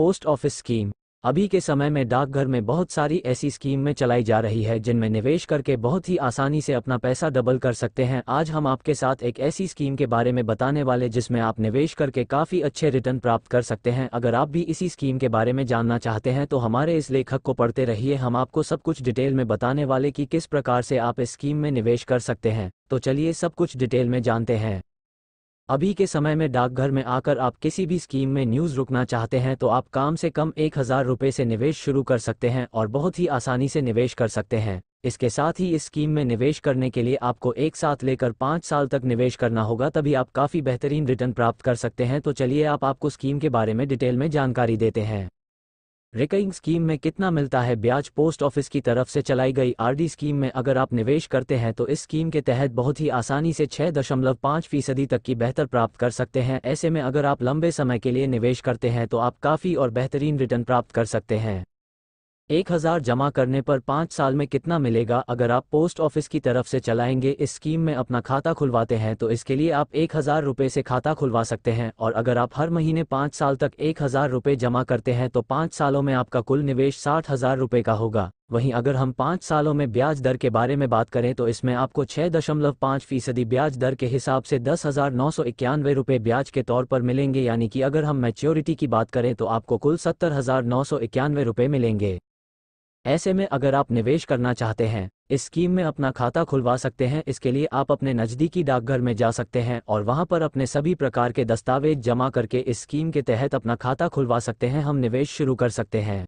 post office scheme अभी के समय में डाकघर में बहुत सारी ऐसी स्कीम में चलाई जा रही है जिनमें निवेश करके बहुत ही आसानी से अपना पैसा डबल कर सकते हैं आज हम आपके साथ एक ऐसी स्कीम के बारे में बताने वाले जिसमें आप निवेश करके काफ़ी अच्छे रिटर्न प्राप्त कर सकते हैं अगर आप भी इसी स्कीम के बारे में जानना चाहते हैं तो हमारे इस लेखक को पढ़ते रहिए हम आपको सब कुछ डिटेल में बताने वाले कि किस प्रकार से आप इस स्कीम में निवेश कर सकते हैं तो चलिए सब कुछ डिटेल में जानते हैं अभी के समय में डाकघर में आकर आप किसी भी स्कीम में न्यूज़ रुकना चाहते हैं तो आप काम से कम एक हज़ार रुपये से निवेश शुरू कर सकते हैं और बहुत ही आसानी से निवेश कर सकते हैं इसके साथ ही इस स्कीम में निवेश करने के लिए आपको एक साथ लेकर पाँच साल तक निवेश करना होगा तभी आप काफ़ी बेहतरीन रिटर्न प्राप्त कर सकते हैं तो चलिए आप आपको स्कीम के बारे में डिटेल में जानकारी देते हैं रिकरिंग स्कीम में कितना मिलता है ब्याज पोस्ट ऑफिस की तरफ से चलाई गई आरडी स्कीम में अगर आप निवेश करते हैं तो इस स्कीम के तहत बहुत ही आसानी से छह दशमलव पाँच फीसदी तक की बेहतर प्राप्त कर सकते हैं ऐसे में अगर आप लंबे समय के लिए निवेश करते हैं तो आप काफ़ी और बेहतरीन रिटर्न प्राप्त कर सकते हैं एक हज़ार जमा करने पर पाँच साल में कितना मिलेगा अगर आप पोस्ट ऑफिस की तरफ से चलाएंगे इस स्कीम में अपना खाता खुलवाते हैं तो इसके लिए आप एक हज़ार रुपये से खाता खुलवा सकते हैं और अगर आप हर महीने पाँच साल तक एक हज़ार रुपये जमा करते हैं तो पाँच सालों में आपका कुल निवेश साठ हज़ार रुपये का होगा वहीं अगर हम पाँच सालों में ब्याज दर के बारे में बात करें तो इसमें आपको छः दशमलव पाँच फीसदी ब्याज दर के हिसाब से दस हज़ार नौ सौ इक्यानवे रुपये ब्याज के तौर पर मिलेंगे यानी कि अगर हम मैच्योरिटी की बात करें तो आपको कुल सत्तर हज़ार नौ सौ इक्यानवे रुपये मिलेंगे ऐसे में अगर आप निवेश करना चाहते हैं इस स्कीम में अपना खाता खुलवा सकते हैं इसके लिए आप अपने नज़दीकी डाकघर में जा सकते हैं और वहां पर अपने सभी प्रकार के दस्तावेज जमा करके इस स्कीम के तहत अपना खाता खुलवा सकते हैं हम निवेश शुरू कर सकते हैं